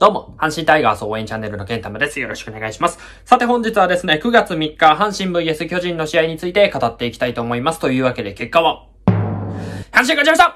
どうも、阪神タイガース応援チャンネルのケンタムです。よろしくお願いします。さて本日はですね、9月3日、阪神 VS 巨人の試合について語っていきたいと思います。というわけで結果は、阪神勝ちました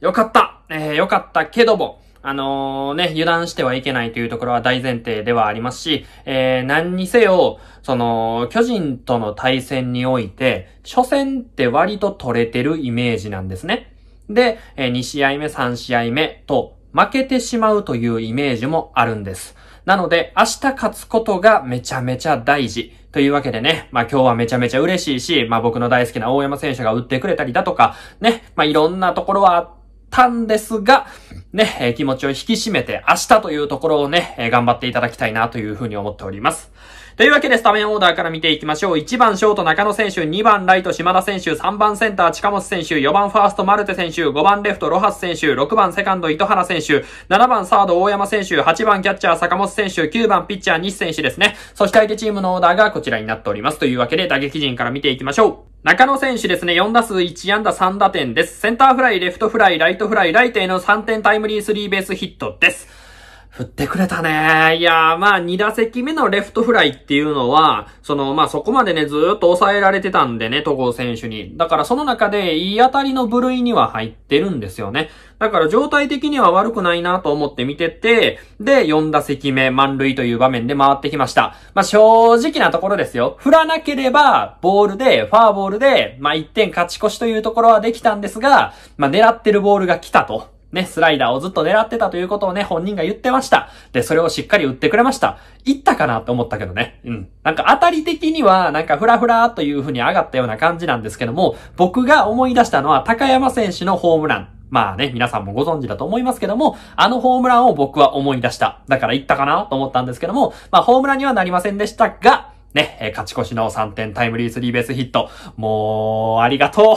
よかったえー、よかったけども、あのー、ね、油断してはいけないというところは大前提ではありますし、えー、何にせよ、その、巨人との対戦において、初戦って割と取れてるイメージなんですね。で、えー、2試合目、3試合目と、負けてしまうというイメージもあるんです。なので、明日勝つことがめちゃめちゃ大事。というわけでね、まあ今日はめちゃめちゃ嬉しいし、まあ僕の大好きな大山選手が打ってくれたりだとか、ね、まあいろんなところはあったんですが、ね、え気持ちを引き締めて明日というところをね、え頑張っていただきたいなというふうに思っております。というわけで、スタメンオーダーから見ていきましょう。1番ショート中野選手、2番ライト島田選手、3番センター近本選手、4番ファーストマルテ選手、5番レフトロハス選手、6番セカンド糸原選手、7番サード大山選手、8番キャッチャー坂本選手、9番ピッチャー西選手ですね。そして相手チームのオーダーがこちらになっております。というわけで、打撃陣から見ていきましょう。中野選手ですね、4打数1安打3打点です。センターフライ、レフトフライ、ライトフライ、ライトへの3点タイムリースリーベースヒットです。振ってくれたね。いやー、まあ、2打席目のレフトフライっていうのは、その、まあ、そこまでね、ずーっと抑えられてたんでね、戸郷選手に。だから、その中で、いい当たりの部類には入ってるんですよね。だから、状態的には悪くないなと思って見てて、で、4打席目、満塁という場面で回ってきました。まあ、正直なところですよ。振らなければ、ボールで、ファーボールで、まあ、1点勝ち越しというところはできたんですが、まあ、狙ってるボールが来たと。ね、スライダーをずっと狙ってたということをね、本人が言ってました。で、それをしっかり打ってくれました。いったかなって思ったけどね。うん。なんか当たり的には、なんかフラフラという風に上がったような感じなんですけども、僕が思い出したのは高山選手のホームラン。まあね、皆さんもご存知だと思いますけども、あのホームランを僕は思い出した。だから行ったかなと思ったんですけども、まあホームランにはなりませんでしたが、ね、え勝ち越しの3点タイムリースリーベースヒット。もう、ありがとう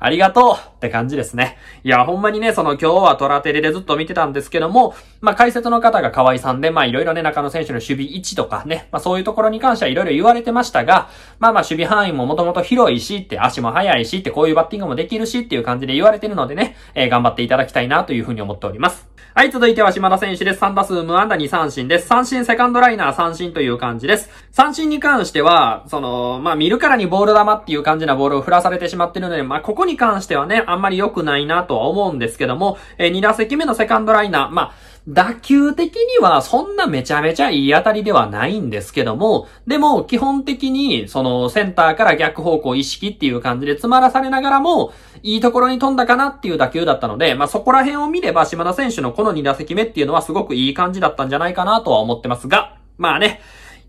ありがとうって感じですね。いや、ほんまにね、その今日はトラテレでずっと見てたんですけども、まあ解説の方が河合さんで、まいろいろね、中野選手の守備位置とかね、まあそういうところに関してはいろいろ言われてましたが、まあまあ守備範囲ももともと広いしって、足も速いしって、こういうバッティングもできるしっていう感じで言われてるのでね、えー、頑張っていただきたいなというふうに思っております。はい、続いては島田選手です。3打数無安打2三振です。三振、セカンドライナー三振という感じです。三振に関しては、その、まあ、見るからにボール球っていう感じなボールを振らされてしまってるので、まあ、ここに関してはね、あんまり良くないなとは思うんですけども、えー、2打席目のセカンドライナー、まあ、打球的にはそんなめちゃめちゃいい当たりではないんですけども、でも基本的にそのセンターから逆方向意識っていう感じで詰まらされながらも、いいところに飛んだかなっていう打球だったので、まあ、そこら辺を見れば島田選手のこの2打席目っていうのはすごくいい感じだったんじゃないかなとは思ってますが、まあね、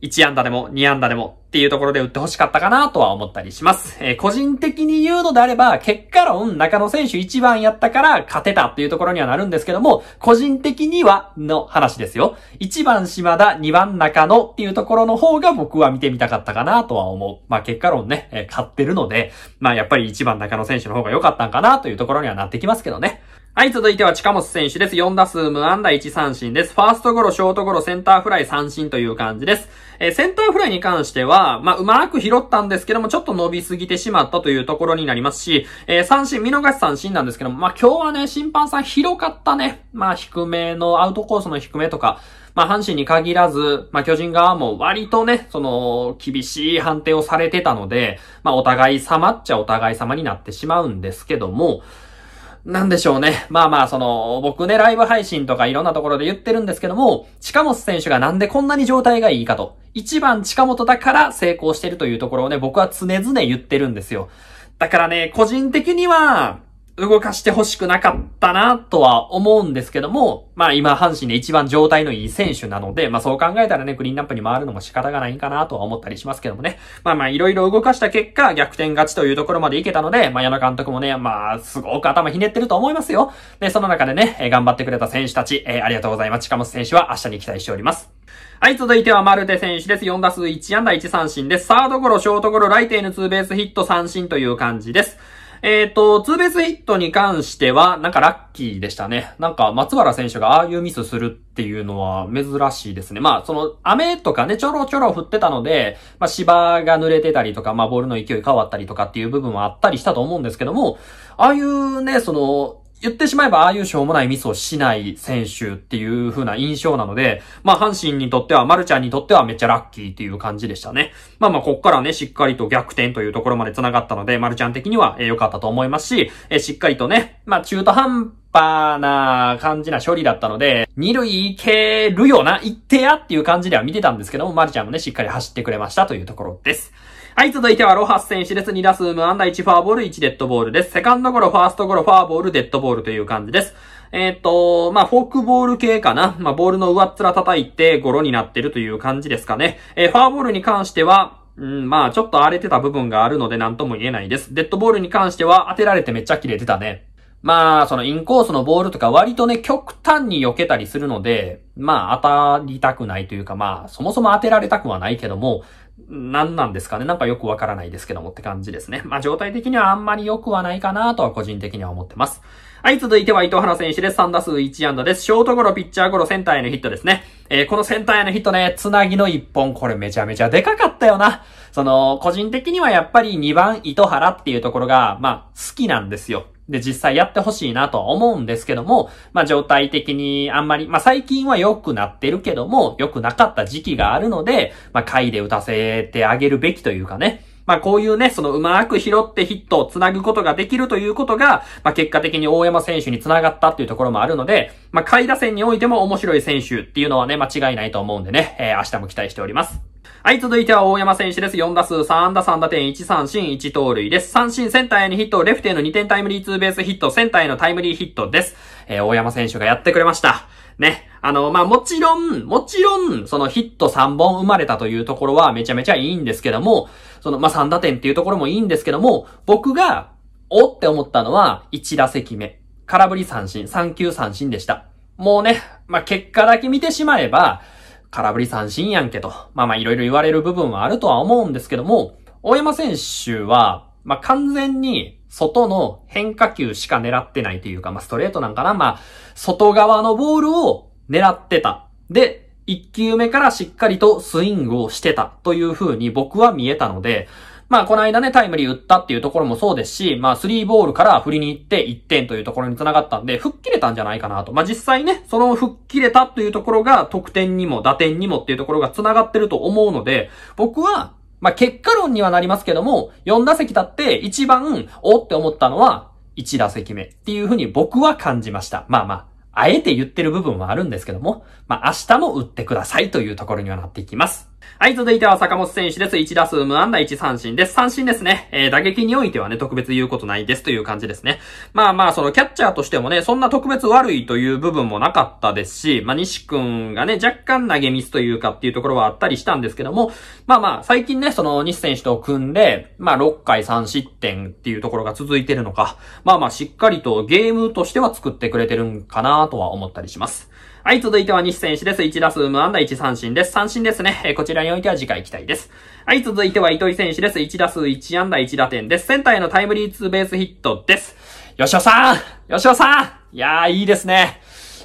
1安打でも2安打でもっていうところで打ってほしかったかなとは思ったりします。えー、個人的に言うのであれば、結果論中野選手1番やったから勝てたっていうところにはなるんですけども、個人的にはの話ですよ。1番島田、2番中野っていうところの方が僕は見てみたかったかなとは思う。まあ結果論ね、えー、勝ってるので、まあやっぱり1番中野選手の方が良かったんかなというところにはなってきますけどね。はい、続いては近本選手です。4打数無安打1三振です。ファーストゴロ、ショートゴロ、センターフライ三振という感じです。えー、センターフライに関しては、まあ、うまく拾ったんですけども、ちょっと伸びすぎてしまったというところになりますし、えー、三振、見逃し三振なんですけども、まあ、今日はね、審判さん広かったね。まあ、低めの、アウトコースの低めとか、まあ、阪神に限らず、まあ、巨人側も割とね、その、厳しい判定をされてたので、まあ、お互い様っちゃお互い様になってしまうんですけども、なんでしょうね。まあまあ、その、僕ね、ライブ配信とかいろんなところで言ってるんですけども、近本選手がなんでこんなに状態がいいかと。一番近本だから成功してるというところをね、僕は常々言ってるんですよ。だからね、個人的には、動かしてほしくなかったなとは思うんですけども、まあ今阪神で一番状態のいい選手なので、まあそう考えたらね、クリーンナップに回るのも仕方がないかなとは思ったりしますけどもね。まあまあいろいろ動かした結果、逆転勝ちというところまでいけたので、まあ矢野監督もね、まあすごく頭ひねってると思いますよ。で、その中でね、頑張ってくれた選手たち、えー、ありがとうございます。近本選手は明日に期待しております。はい、続いてはマルテ選手です。4打数1安打1三振です。サードゴロ、ショートゴロ、ライテーヌツーベースヒット三振という感じです。えっ、ー、と、ツーベースヒットに関しては、なんかラッキーでしたね。なんか松原選手がああいうミスするっていうのは珍しいですね。まあ、その、雨とかね、ちょろちょろ降ってたので、まあ、芝が濡れてたりとか、まあ、ボールの勢い変わったりとかっていう部分はあったりしたと思うんですけども、ああいうね、その、言ってしまえば、ああいうしょうもないミスをしない選手っていう風な印象なので、まあ、阪神にとっては、丸ちゃんにとってはめっちゃラッキーっていう感じでしたね。まあまあ、こっからね、しっかりと逆転というところまで繋がったので、丸ちゃん的には良、えかったと思いますし、えー、しっかりとね、まあ、中途半端な感じな処理だったので、二塁行けるよな、行ってやっていう感じでは見てたんですけども、丸ちゃんもね、しっかり走ってくれましたというところです。はい、続いてはロハス選手です。2打数無安打1フォアボール、1デッドボールです。セカンドゴロ、ファーストゴロ、フォアボール、デッドボールという感じです。えっ、と、まあ、フォークボール系かな。まあ、ボールの上っ面叩いて、ゴロになってるという感じですかね。えー、フォアボールに関しては、うん、まあ、ちょっと荒れてた部分があるので何とも言えないです。デッドボールに関しては当てられてめっちゃ切れてたね。まあ、そのインコースのボールとか割とね、極端に避けたりするので、まあ、当たりたくないというか、まあ、そもそも当てられたくはないけども、何なんですかねなんかよくわからないですけどもって感じですね。まあ、状態的にはあんまり良くはないかなとは個人的には思ってます。はい、続いては伊藤原選手です。3打数1安打です。ショートゴロ、ピッチャーゴロ、センターへのヒットですね。えー、このセンターへのヒットね、つなぎの1本、これめちゃめちゃでかかったよな。その、個人的にはやっぱり2番糸原っていうところが、まあ、好きなんですよ。で、実際やってほしいなとは思うんですけども、まあ状態的にあんまり、まあ最近は良くなってるけども、良くなかった時期があるので、まあ回で打たせてあげるべきというかね、まあこういうね、そのうまく拾ってヒットを繋ぐことができるということが、まあ結果的に大山選手に繋がったっていうところもあるので、まあ下位打線においても面白い選手っていうのはね、間違いないと思うんでね、えー、明日も期待しております。はい、続いては大山選手です。4打数3安打3打点1三振1盗塁です。三振センターへのヒット、レフトへの2点タイムリーツーベースヒット、センターへのタイムリーヒットです。えー、大山選手がやってくれました。ね。あの、まあ、もちろん、もちろん、そのヒット3本生まれたというところはめちゃめちゃいいんですけども、その、まあ、3打点っていうところもいいんですけども、僕が、おって思ったのは、1打席目。空振り三振、3球三振でした。もうね、まあ、結果だけ見てしまえば、空振り三振やんけと、まあまあいろいろ言われる部分はあるとは思うんですけども、大山選手は、まあ完全に外の変化球しか狙ってないというか、まあストレートなんかな、まあ外側のボールを狙ってた。で、1球目からしっかりとスイングをしてたという風に僕は見えたので、まあ、この間ね、タイムリー打ったっていうところもそうですし、まあ、3ボールから振りに行って1点というところに繋がったんで、吹っ切れたんじゃないかなと。まあ、実際ね、その吹っ切れたというところが、得点にも打点にもっていうところが繋がってると思うので、僕は、まあ、結果論にはなりますけども、4打席だって一番、おって思ったのは、1打席目っていうふうに僕は感じました。まあまあ。あえて言ってる部分はあるんですけども、まあ明日も打ってくださいというところにはなっていきます。はい、続いては坂本選手です。1打数無安打1三振です。三振ですね。えー、打撃においてはね、特別言うことないですという感じですね。まあまあ、そのキャッチャーとしてもね、そんな特別悪いという部分もなかったですし、まあ、西くんがね、若干投げミスというかっていうところはあったりしたんですけども、まあまあ、最近ね、その西選手と組んで、まあ、6回3失点っていうところが続いてるのか、まあまあ、しっかりとゲームとしては作ってくれてるんかなとは思ったりします。はい、続いては西選手です。1打数無安打1三振です。三振ですね。えこちらにおいては次回期待です。はい、続いては糸井選手です。1打数1安打1打点です。センターへのタイムリーツーベースヒットです。吉尾さん吉尾さんいやー、いいですね。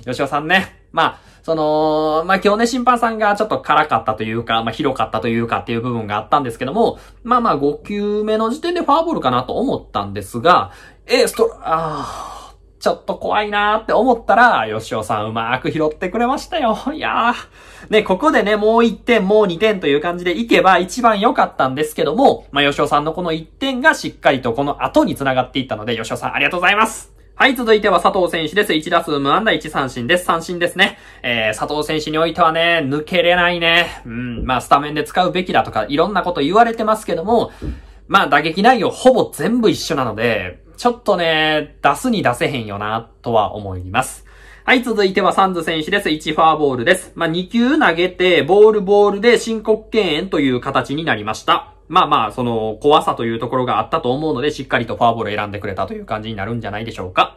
吉尾さんね。まあ、その、まあ、今日ね、審判さんがちょっと辛かったというか、まあ、広かったというかっていう部分があったんですけども、まあまあ、5球目の時点でファーボールかなと思ったんですが、え、スト、あー、ちょっと怖いなーって思ったら、吉尾さんうまーく拾ってくれましたよ。いやー。ね、ここでね、もう1点、もう2点という感じでいけば一番良かったんですけども、まあ、吉尾さんのこの1点がしっかりとこの後に繋がっていったので、吉尾さんありがとうございます。はい、続いては佐藤選手です。1打数無安打1三振です。三振ですね。えー、佐藤選手においてはね、抜けれないね。うん、まあ、スタメンで使うべきだとか、いろんなこと言われてますけども、まあ、打撃内容ほぼ全部一緒なので、ちょっとね、出すに出せへんよな、とは思います。はい、続いてはサンズ選手です。1ファーボールです。まあ、2球投げて、ボールボールで申告敬遠という形になりました。まあまあ、その、怖さというところがあったと思うので、しっかりとフォアボール選んでくれたという感じになるんじゃないでしょうか。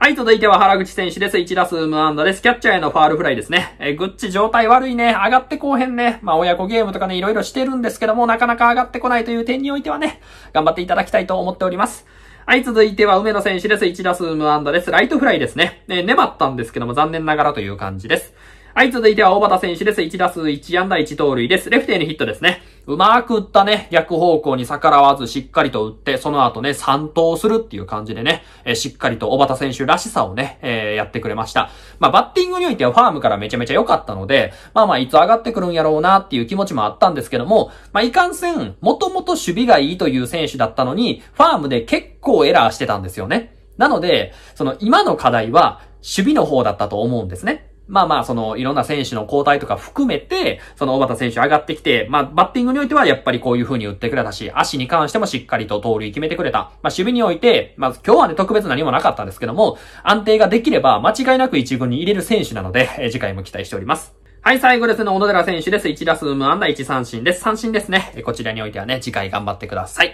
はい、続いては原口選手です。1打数無安打です。キャッチャーへのファールフライですね。えぐグッチ状態悪いね。上がってこうへんね。まあ、親子ゲームとかね、いろいろしてるんですけども、なかなか上がってこないという点においてはね、頑張っていただきたいと思っております。はい、続いては梅野選手です。1打数無安打です。ライトフライですね。ね、粘ったんですけども、残念ながらという感じです。はい、続いては大畑選手です。1打数1安打1盗塁です。レフテーにヒットですね。うまく打ったね。逆方向に逆らわずしっかりと打って、その後ね、3投するっていう感じでね、えー、しっかりと大畑選手らしさをね、えー、やってくれました。まあ、バッティングにおいてはファームからめちゃめちゃ良かったので、まあまあ、いつ上がってくるんやろうなっていう気持ちもあったんですけども、まあ、いかんせん、もともと守備がいいという選手だったのに、ファームで結構エラーしてたんですよね。なので、その今の課題は、守備の方だったと思うんですね。まあまあ、その、いろんな選手の交代とか含めて、その、小畑選手上がってきて、まあ、バッティングにおいては、やっぱりこういう風に打ってくれたし、足に関してもしっかりと盗塁決めてくれた。まあ、守備において、まあ、今日はね、特別何もなかったんですけども、安定ができれば、間違いなく1軍に入れる選手なので、え 次回も期待しております。はい、最後ですね、小野寺選手です。1打数無安打1三振です。三振ですね。こちらにおいてはね、次回頑張ってください。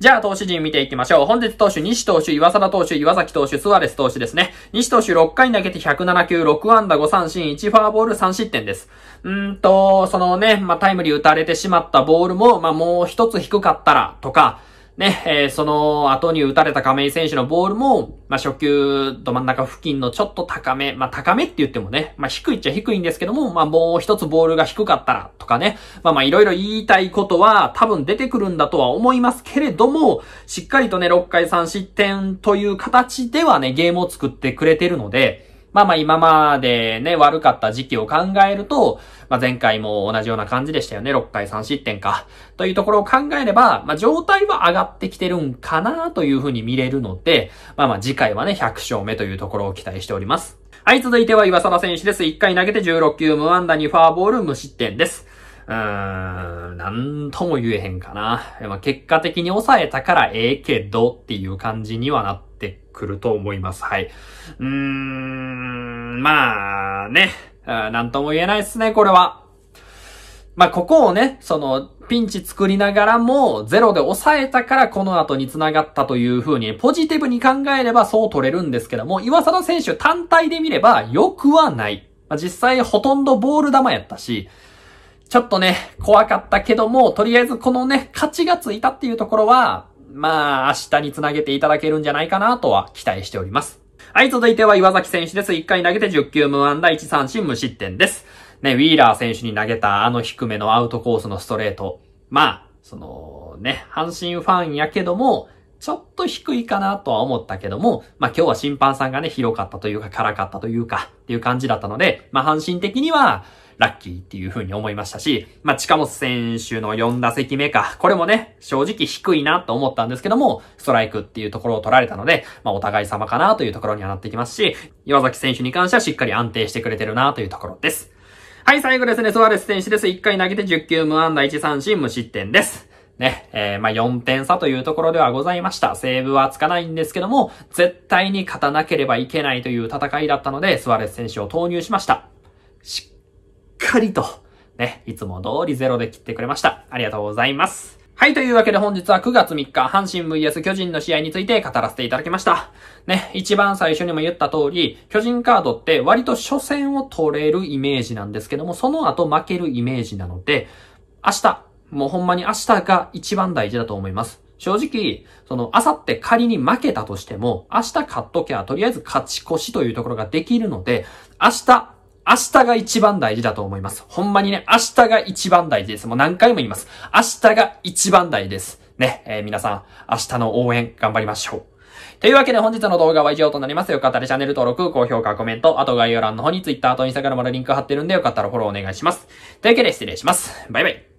じゃあ、投手陣見ていきましょう。本日投手、西投手、岩貞投手、岩崎投手、スワレス投手ですね。西投手6回投げて107球、6安打5三振、1ファーボール3失点です。うんと、そのね、まあ、タイムリー打たれてしまったボールも、まあ、もう一つ低かったら、とか、ね、えー、その後に打たれた亀井選手のボールも、まあ、初球ど真ん中付近のちょっと高め、まあ、高めって言ってもね、まあ、低いっちゃ低いんですけども、まあ、もう一つボールが低かったらとかね、まあ、まいろいろ言いたいことは多分出てくるんだとは思いますけれども、しっかりとね、6回3失点という形ではね、ゲームを作ってくれてるので、まあまあ今までね、悪かった時期を考えると、まあ前回も同じような感じでしたよね。6回3失点か。というところを考えれば、まあ状態は上がってきてるんかなというふうに見れるので、まあまあ次回はね、100勝目というところを期待しております。はい、続いては岩沢選手です。1回投げて16球無安打にファーボール無失点です。うーん、なんとも言えへんかな。結果的に抑えたからええけどっていう感じにはなっ来ると思います。はい。うーん、まあね、なんとも言えないですね、これは。まあ、ここをね、その、ピンチ作りながらも、ゼロで抑えたからこの後に繋がったという風に、ポジティブに考えればそう取れるんですけども、岩佐選手単体で見れば良くはない。まあ、実際ほとんどボール球やったし、ちょっとね、怖かったけども、とりあえずこのね、勝ちがついたっていうところは、まあ、明日につなげていただけるんじゃないかなとは期待しております。はい、続いては岩崎選手です。1回投げて10球無安打1三振無失点です。ね、ウィーラー選手に投げたあの低めのアウトコースのストレート。まあ、そのね、阪神ファンやけども、ちょっと低いかなとは思ったけども、まあ今日は審判さんがね、広かったというか、辛かったというか、っていう感じだったので、まあ阪神的には、ラッキーっていう風に思いましたし、まあ、近本選手の4打席目か、これもね、正直低いなと思ったんですけども、ストライクっていうところを取られたので、まあ、お互い様かなというところにはなってきますし、岩崎選手に関してはしっかり安定してくれてるなというところです。はい、最後ですね、ソアレス選手です。1回投げて10球無安打1三振無失点です。ね、えー、まあ、4点差というところではございました。セーブはつかないんですけども、絶対に勝たなければいけないという戦いだったので、スワレス選手を投入しました。しかりと、ね、いつも通りゼロで切ってくれました。ありがとうございます。はい、というわけで本日は9月3日、阪神 VS 巨人の試合について語らせていただきました。ね、一番最初にも言った通り、巨人カードって割と初戦を取れるイメージなんですけども、その後負けるイメージなので、明日、もうほんまに明日が一番大事だと思います。正直、その、あさって仮に負けたとしても、明日勝っときゃ、とりあえず勝ち越しというところができるので、明日、明日が一番大事だと思います。ほんまにね、明日が一番大事です。もう何回も言います。明日が一番大事です。ね、えー、皆さん、明日の応援頑張りましょう。というわけで本日の動画は以上となります。よかったらチャンネル登録、高評価、コメント、あと概要欄の方に Twitter と Instagram のリンク貼ってるんでよかったらフォローお願いします。というわけで失礼します。バイバイ。